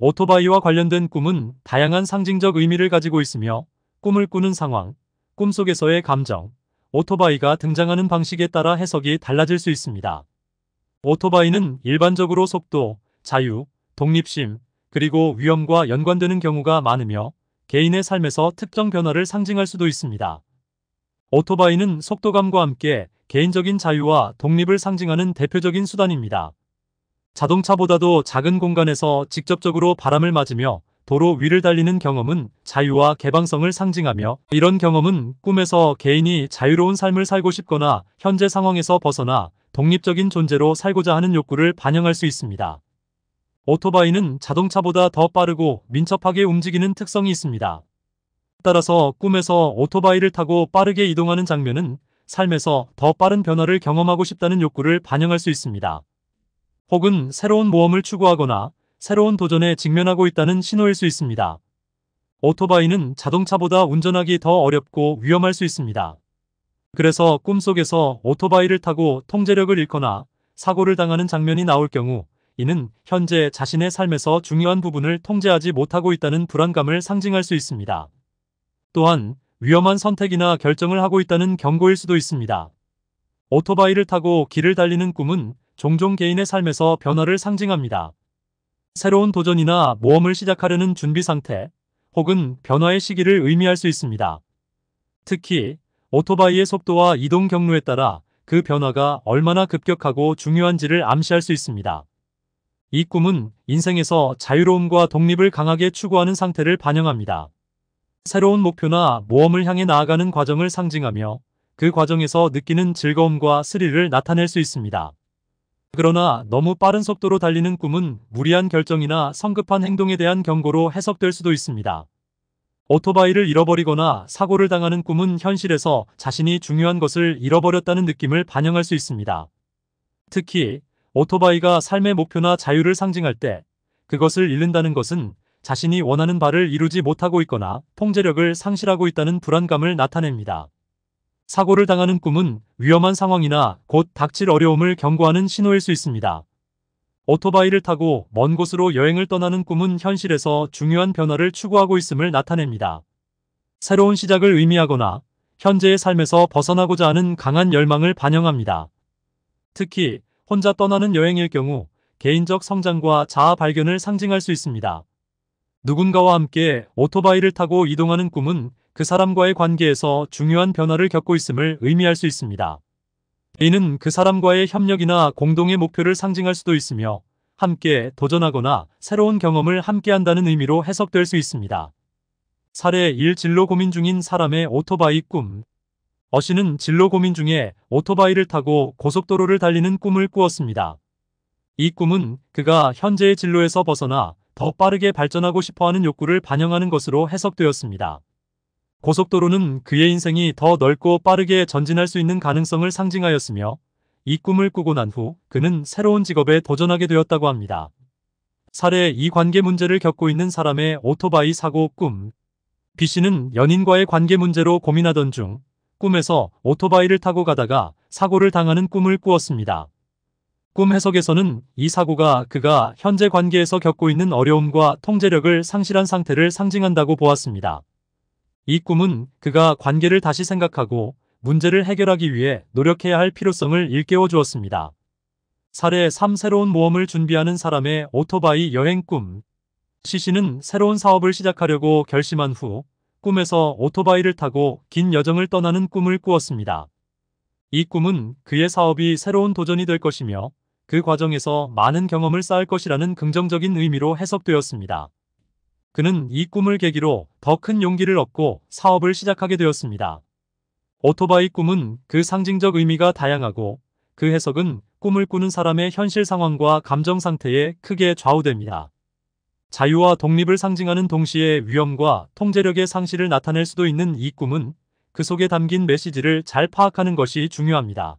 오토바이와 관련된 꿈은 다양한 상징적 의미를 가지고 있으며 꿈을 꾸는 상황, 꿈속에서의 감정, 오토바이가 등장하는 방식에 따라 해석이 달라질 수 있습니다. 오토바이는 일반적으로 속도, 자유, 독립심, 그리고 위험과 연관되는 경우가 많으며 개인의 삶에서 특정 변화를 상징할 수도 있습니다. 오토바이는 속도감과 함께 개인적인 자유와 독립을 상징하는 대표적인 수단입니다. 자동차보다도 작은 공간에서 직접적으로 바람을 맞으며 도로 위를 달리는 경험은 자유와 개방성을 상징하며 이런 경험은 꿈에서 개인이 자유로운 삶을 살고 싶거나 현재 상황에서 벗어나 독립적인 존재로 살고자 하는 욕구를 반영할 수 있습니다. 오토바이는 자동차보다 더 빠르고 민첩하게 움직이는 특성이 있습니다. 따라서 꿈에서 오토바이를 타고 빠르게 이동하는 장면은 삶에서 더 빠른 변화를 경험하고 싶다는 욕구를 반영할 수 있습니다. 혹은 새로운 모험을 추구하거나 새로운 도전에 직면하고 있다는 신호일 수 있습니다. 오토바이는 자동차보다 운전하기 더 어렵고 위험할 수 있습니다. 그래서 꿈속에서 오토바이를 타고 통제력을 잃거나 사고를 당하는 장면이 나올 경우 이는 현재 자신의 삶에서 중요한 부분을 통제하지 못하고 있다는 불안감을 상징할 수 있습니다. 또한 위험한 선택이나 결정을 하고 있다는 경고일 수도 있습니다. 오토바이를 타고 길을 달리는 꿈은 종종 개인의 삶에서 변화를 상징합니다. 새로운 도전이나 모험을 시작하려는 준비 상태 혹은 변화의 시기를 의미할 수 있습니다. 특히 오토바이의 속도와 이동 경로에 따라 그 변화가 얼마나 급격하고 중요한지를 암시할 수 있습니다. 이 꿈은 인생에서 자유로움과 독립을 강하게 추구하는 상태를 반영합니다. 새로운 목표나 모험을 향해 나아가는 과정을 상징하며 그 과정에서 느끼는 즐거움과 스릴을 나타낼 수 있습니다. 그러나 너무 빠른 속도로 달리는 꿈은 무리한 결정이나 성급한 행동에 대한 경고로 해석될 수도 있습니다. 오토바이를 잃어버리거나 사고를 당하는 꿈은 현실에서 자신이 중요한 것을 잃어버렸다는 느낌을 반영할 수 있습니다. 특히 오토바이가 삶의 목표나 자유를 상징할 때 그것을 잃는다는 것은 자신이 원하는 바를 이루지 못하고 있거나 통제력을 상실하고 있다는 불안감을 나타냅니다. 사고를 당하는 꿈은 위험한 상황이나 곧 닥칠 어려움을 경고하는 신호일 수 있습니다. 오토바이를 타고 먼 곳으로 여행을 떠나는 꿈은 현실에서 중요한 변화를 추구하고 있음을 나타냅니다. 새로운 시작을 의미하거나 현재의 삶에서 벗어나고자 하는 강한 열망을 반영합니다. 특히 혼자 떠나는 여행일 경우 개인적 성장과 자아 발견을 상징할 수 있습니다. 누군가와 함께 오토바이를 타고 이동하는 꿈은 그 사람과의 관계에서 중요한 변화를 겪고 있음을 의미할 수 있습니다. 이는 그 사람과의 협력이나 공동의 목표를 상징할 수도 있으며 함께 도전하거나 새로운 경험을 함께한다는 의미로 해석될 수 있습니다. 사례 1. 진로 고민 중인 사람의 오토바이 꿈어시는 진로 고민 중에 오토바이를 타고 고속도로를 달리는 꿈을 꾸었습니다. 이 꿈은 그가 현재의 진로에서 벗어나 더 빠르게 발전하고 싶어하는 욕구를 반영하는 것으로 해석되었습니다. 고속도로는 그의 인생이 더 넓고 빠르게 전진할 수 있는 가능성을 상징하였으며 이 꿈을 꾸고 난 후 그는 새로운 직업에 도전하게 되었다고 합니다. 사례 이 관계 문제를 겪고 있는 사람의 오토바이 사고 꿈 B씨는 연인과의 관계 문제로 고민하던 중 꿈에서 오토바이를 타고 가다가 사고를 당하는 꿈을 꾸었습니다. 꿈 해석에서는 이 사고가 그가 현재 관계에서 겪고 있는 어려움과 통제력을 상실한 상태를 상징한다고 보았습니다. 이 꿈은 그가 관계를 다시 생각하고 문제를 해결하기 위해 노력해야 할 필요성을 일깨워 주었습니다. 사례 3 새로운 모험을 준비하는 사람의 오토바이 여행 꿈 시신은 새로운 사업을 시작하려고 결심한 후 꿈에서 오토바이를 타고 긴 여정을 떠나는 꿈을 꾸었습니다. 이 꿈은 그의 사업이 새로운 도전이 될 것이며 그 과정에서 많은 경험을 쌓을 것이라는 긍정적인 의미로 해석되었습니다. 그는 이 꿈을 계기로 더 큰 용기를 얻고 사업을 시작하게 되었습니다. 오토바이 꿈은 그 상징적 의미가 다양하고 그 해석은 꿈을 꾸는 사람의 현실 상황과 감정 상태에 크게 좌우됩니다. 자유와 독립을 상징하는 동시에 위험과 통제력의 상실을 나타낼 수도 있는 이 꿈은 그 속에 담긴 메시지를 잘 파악하는 것이 중요합니다.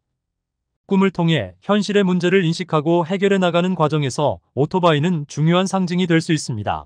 꿈을 통해 현실의 문제를 인식하고 해결해 나가는 과정에서 오토바이는 중요한 상징이 될 수 있습니다.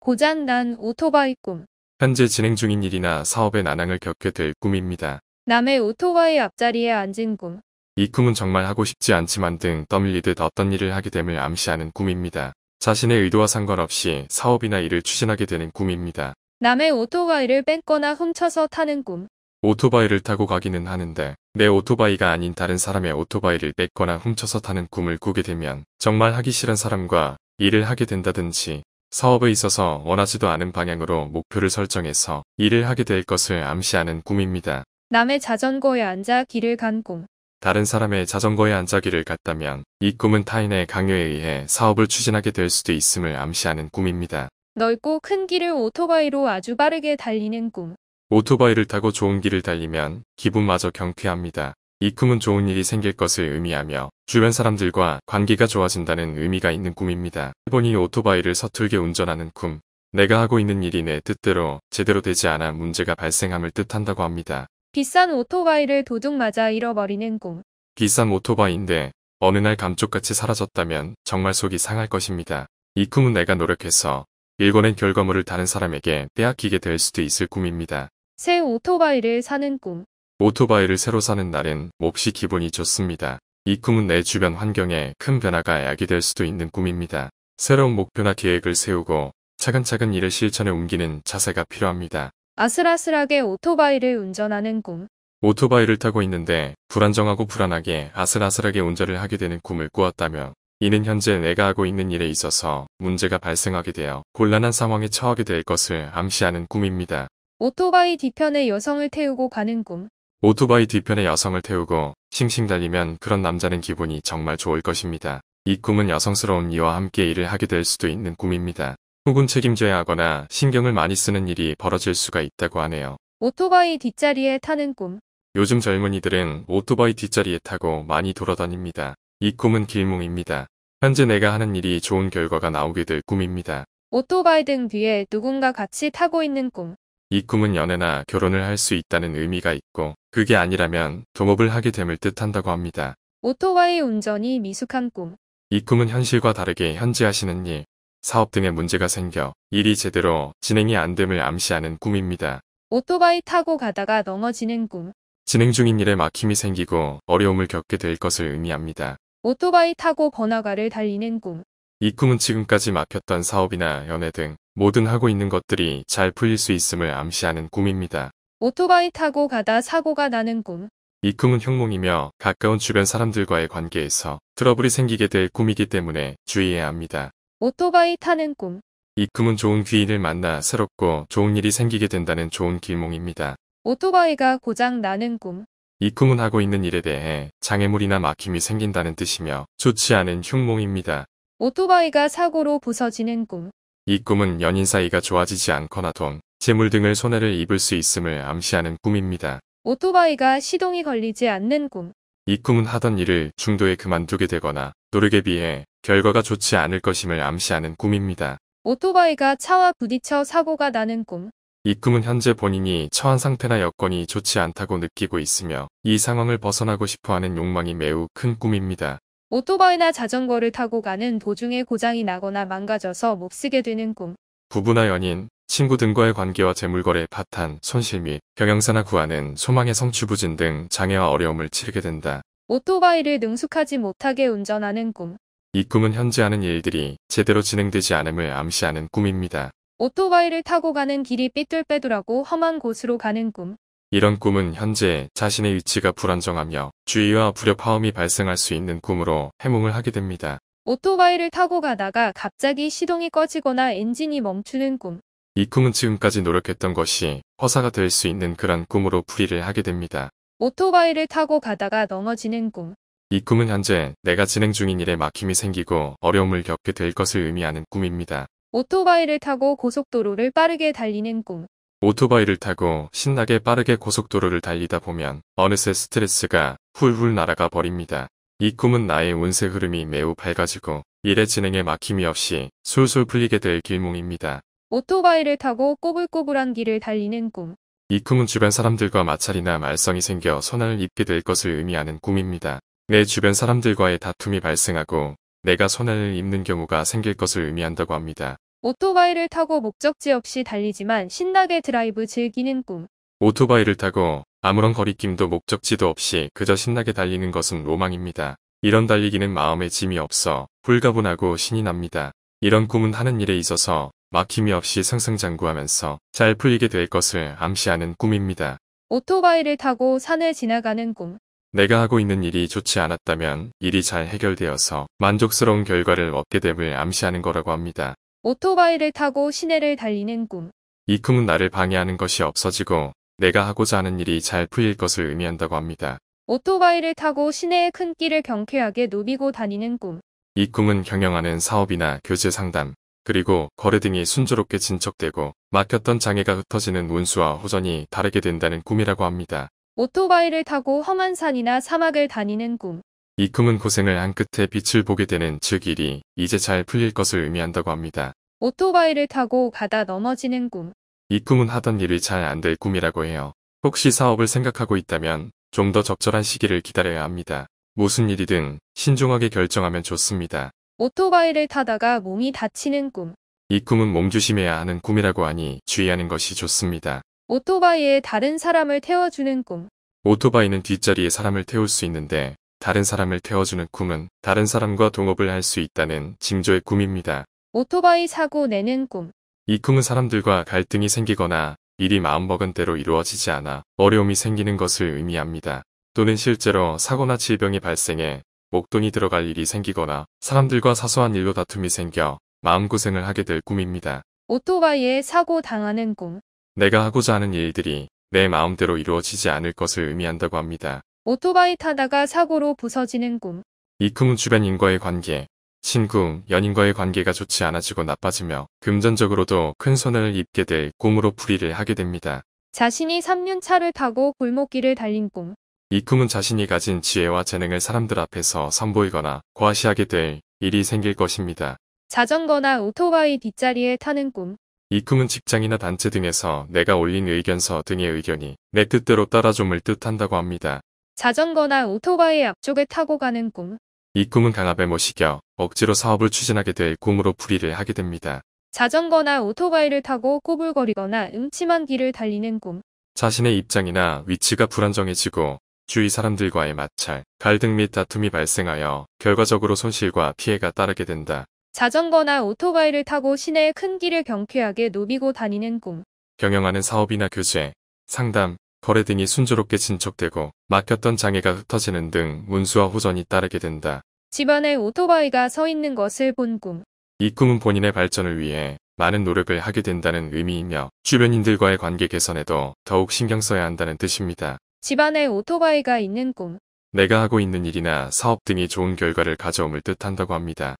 고장난 오토바이 꿈. 현재 진행 중인 일이나 사업의 난항을 겪게 될 꿈입니다. 남의 오토바이 앞자리에 앉은 꿈. 이 꿈은 정말 하고 싶지 않지만 등 떠밀리듯 어떤 일을 하게 됨을 암시하는 꿈입니다. 자신의 의도와 상관없이 사업이나 일을 추진하게 되는 꿈입니다. 남의 오토바이를 뺏거나 훔쳐서 타는 꿈. 오토바이를 타고 가기는 하는데 내 오토바이가 아닌 다른 사람의 오토바이를 뺏거나 훔쳐서 타는 꿈을 꾸게 되면 정말 하기 싫은 사람과 일을 하게 된다든지 사업에 있어서 원하지도 않은 방향으로 목표를 설정해서 일을 하게 될 것을 암시하는 꿈입니다. 남의 자전거에 앉아 길을 간 꿈. 다른 사람의 자전거에 앉아 길을 갔다면 이 꿈은 타인의 강요에 의해 사업을 추진하게 될 수도 있음을 암시하는 꿈입니다. 넓고 큰 길을 오토바이로 아주 빠르게 달리는 꿈. 오토바이를 타고 좋은 길을 달리면 기분마저 경쾌합니다. 이 꿈은 좋은 일이 생길 것을 의미하며 주변 사람들과 관계가 좋아진다는 의미가 있는 꿈입니다. 일본이 오토바이를 서툴게 운전하는 꿈. 내가 하고 있는 일이 내 뜻대로 제대로 되지 않아 문제가 발생함을 뜻한다고 합니다. 비싼 오토바이를 도둑 맞아 잃어버리는 꿈. 비싼 오토바이인데 어느 날 감쪽같이 사라졌다면 정말 속이 상할 것입니다. 이 꿈은 내가 노력해서 일궈낸 결과물을 다른 사람에게 빼앗기게 될 수도 있을 꿈입니다. 새 오토바이를 사는 꿈. 오토바이를 새로 사는 날엔 몹시 기분이 좋습니다. 이 꿈은 내 주변 환경에 큰 변화가 야기될 수도 있는 꿈입니다. 새로운 목표나 계획을 세우고 차근차근 이를 실천에 옮기는 자세가 필요합니다. 아슬아슬하게 오토바이를 운전하는 꿈. 오토바이를 타고 있는데 불안정하고 불안하게 아슬아슬하게 운전을 하게 되는 꿈을 꾸었다며 이는 현재 내가 하고 있는 일에 있어서 문제가 발생하게 되어 곤란한 상황에 처하게 될 것을 암시하는 꿈입니다. 오토바이 뒤편에 여성을 태우고 가는 꿈. 오토바이 뒤편에 여성을 태우고 싱싱 달리면 그런 남자는 기분이 정말 좋을 것입니다. 이 꿈은 여성스러운 이와 함께 일을 하게 될 수도 있는 꿈입니다. 혹은 책임져야 하거나 신경을 많이 쓰는 일이 벌어질 수가 있다고 하네요. 오토바이 뒷자리에 타는 꿈 요즘 젊은이들은 오토바이 뒷자리에 타고 많이 돌아다닙니다. 이 꿈은 길몽입니다. 현재 내가 하는 일이 좋은 결과가 나오게 될 꿈입니다. 오토바이 등 뒤에 누군가 같이 타고 있는 꿈이 꿈은 연애나 결혼을 할 수 있다는 의미가 있고 그게 아니라면 도업을 하게 됨을 뜻한다고 합니다. 오토바이 운전이 미숙한 꿈. 이 꿈은 현실과 다르게 현지 하시는 일, 사업 등의 문제가 생겨 일이 제대로 진행이 안 됨을 암시하는 꿈입니다. 오토바이 타고 가다가 넘어지는 꿈. 진행 중인 일에 막힘이 생기고 어려움을 겪게 될 것을 의미합니다. 오토바이 타고 번화가를 달리는 꿈. 이 꿈은 지금까지 막혔던 사업이나 연애 등 모든 하고 있는 것들이 잘 풀릴 수 있음을 암시하는 꿈입니다. 오토바이 타고 가다 사고가 나는 꿈. 이 꿈은 흉몽이며 가까운 주변 사람들과의 관계에서 트러블이 생기게 될 꿈이기 때문에 주의해야 합니다. 오토바이 타는 꿈. 이 꿈은 좋은 귀인을 만나 새롭고 좋은 일이 생기게 된다는 좋은 길몽입니다. 오토바이가 고장 나는 꿈. 이 꿈은 하고 있는 일에 대해 장애물이나 막힘이 생긴다는 뜻이며 좋지 않은 흉몽입니다. 오토바이가 사고로 부서지는 꿈. 이 꿈은 연인 사이가 좋아지지 않거나 돈, 재물 등을 손해를 입을 수 있음을 암시하는 꿈입니다. 오토바이가 시동이 걸리지 않는 꿈. 이 꿈은 하던 일을 중도에 그만두게 되거나 노력에 비해 결과가 좋지 않을 것임을 암시하는 꿈입니다. 오토바이가 차와 부딪혀 사고가 나는 꿈. 이 꿈은 현재 본인이 처한 상태나 여건이 좋지 않다고 느끼고 있으며 이 상황을 벗어나고 싶어하는 욕망이 매우 큰 꿈입니다. 오토바이나 자전거를 타고 가는 도중에 고장이 나거나 망가져서 몹쓰게 되는 꿈. 부부나 연인, 친구 등과의 관계와 재물거래, 파탄, 손실 및 경영사나 구하는 소망의 성취부진 등 장애와 어려움을 치르게 된다. 오토바이를 능숙하지 못하게 운전하는 꿈. 이 꿈은 현재 하는 일들이 제대로 진행되지 않음을 암시하는 꿈입니다. 오토바이를 타고 가는 길이 삐뚤빼뚤하고 험한 곳으로 가는 꿈. 이런 꿈은 현재 자신의 위치가 불안정하며 주의와 불협화음이 발생할 수 있는 꿈으로 해몽을 하게 됩니다. 오토바이를 타고 가다가 갑자기 시동이 꺼지거나 엔진이 멈추는 꿈. 이 꿈은 지금까지 노력했던 것이 허사가 될 수 있는 그런 꿈으로 풀이를 하게 됩니다. 오토바이를 타고 가다가 넘어지는 꿈. 이 꿈은 현재 내가 진행 중인 일에 막힘이 생기고 어려움을 겪게 될 것을 의미하는 꿈입니다. 오토바이를 타고 고속도로를 빠르게 달리는 꿈. 오토바이를 타고 신나게 빠르게 고속도로를 달리다 보면 어느새 스트레스가 훌훌 날아가 버립니다. 이 꿈은 나의 운세 흐름이 매우 밝아지고 일의 진행에 막힘이 없이 술술 풀리게 될 길몽입니다. 오토바이를 타고 꼬불꼬불한 길을 달리는 꿈. 이 꿈은 주변 사람들과 마찰이나 말썽이 생겨 손해를 입게 될 것을 의미하는 꿈입니다. 내 주변 사람들과의 다툼이 발생하고 내가 손해를 입는 경우가 생길 것을 의미한다고 합니다. 오토바이를 타고 목적지 없이 달리지만 신나게 드라이브 즐기는 꿈. 오토바이를 타고 아무런 거리낌도 목적지도 없이 그저 신나게 달리는 것은 로망입니다. 이런 달리기는 마음에 짐이 없어 불가분하고 신이 납니다. 이런 꿈은 하는 일에 있어서 막힘이 없이 상상장구하면서잘 풀리게 될 것을 암시하는 꿈입니다. 오토바이를 타고 산을 지나가는 꿈. 내가 하고 있는 일이 좋지 않았다면 일이 잘 해결되어서 만족스러운 결과를 얻게 됨을 암시하는 거라고 합니다. 오토바이를 타고 시내를 달리는 꿈. 이 꿈은 나를 방해하는 것이 없어지고 내가 하고자 하는 일이 잘 풀릴 것을 의미한다고 합니다. 오토바이를 타고 시내의 큰 길을 경쾌하게 누비고 다니는 꿈. 이 꿈은 경영하는 사업이나 교제 상담, 그리고 거래 등이 순조롭게 진척되고 막혔던 장애가 흩어지는 운수와 호전이 다르게 된다는 꿈이라고 합니다. 오토바이를 타고 험한 산이나 사막을 다니는 꿈. 이꿈은 고생을 한 끝에 빛을 보게 되는 즉 일이 이제 잘 풀릴 것을 의미한다고 합니다. 오토바이를 타고 가다 넘어지는 꿈. 이 꿈은 하던 일이 잘 안 될 꿈이라고 해요. 혹시 사업을 생각하고 있다면 좀 더 적절한 시기를 기다려야 합니다. 무슨 일이든 신중하게 결정하면 좋습니다. 오토바이를 타다가 몸이 다치는 꿈. 이 꿈은 몸조심해야 하는 꿈이라고 하니 주의하는 것이 좋습니다. 오토바이에 다른 사람을 태워주는 꿈. 오토바이는 뒷자리에 사람을 태울 수 있는데 다른 사람을 태워주는 꿈은 다른 사람과 동업을 할 수 있다는 징조의 꿈입니다. 오토바이 사고 내는 꿈. 이 꿈은 사람들과 갈등이 생기거나 일이 마음먹은 대로 이루어지지 않아 어려움이 생기는 것을 의미합니다. 또는 실제로 사고나 질병이 발생해 목돈이 들어갈 일이 생기거나 사람들과 사소한 일로 다툼이 생겨 마음고생을 하게 될 꿈입니다. 오토바이에 사고 당하는 꿈. 내가 하고자 하는 일들이 내 마음대로 이루어지지 않을 것을 의미한다고 합니다. 오토바이 타다가 사고로 부서지는 꿈. 이ქმ 주변 인과의 관계, 친구, 연인과의 관계가 좋지 않아지고 나빠지며 금전적으로도 큰 손을 입게 될 꿈으로 풀이를 하게 됩니다. 자신이 3륜차를 타고 골목길을 달린 꿈. 이 꿈은 자신이 가진 지혜와 재능을 사람들 앞에서 선보이거나 과시하게 될 일이 생길 것입니다. 자전거나 오토바이 뒷자리에 타는 꿈. 이 꿈은 직장이나 단체 등에서 내가 올린 의견서 등의 의견이 내 뜻대로 따라줌을 뜻한다고 합니다. 자전거나 오토바이 앞쪽에 타고 가는 꿈. 이 꿈은 강압에 모시겨 억지로 사업을 추진하게 될 꿈으로 풀이를 하게 됩니다. 자전거나 오토바이를 타고 꼬불거리거나 음침한 길을 달리는 꿈. 자신의 입장이나 위치가 불안정해지고 주위 사람들과의 마찰, 갈등 및 다툼이 발생하여 결과적으로 손실과 피해가 따르게 된다. 자전거나 오토바이를 타고 시내의 큰 길을 경쾌하게 노비고 다니는 꿈. 경영하는 사업이나 교제, 상담, 거래 등이 순조롭게 진척되고 막혔던 장애가 흩어지는 등 운수와 호전이 따르게 된다. 집안에 오토바이가 서 있는 것을 본 꿈. 이 꿈은 본인의 발전을 위해 많은 노력을 하게 된다는 의미이며 주변인들과의 관계 개선에도 더욱 신경 써야 한다는 뜻입니다. 집안에 오토바이가 있는 꿈. 내가 하고 있는 일이나 사업 등이 좋은 결과를 가져옴을 뜻한다고 합니다.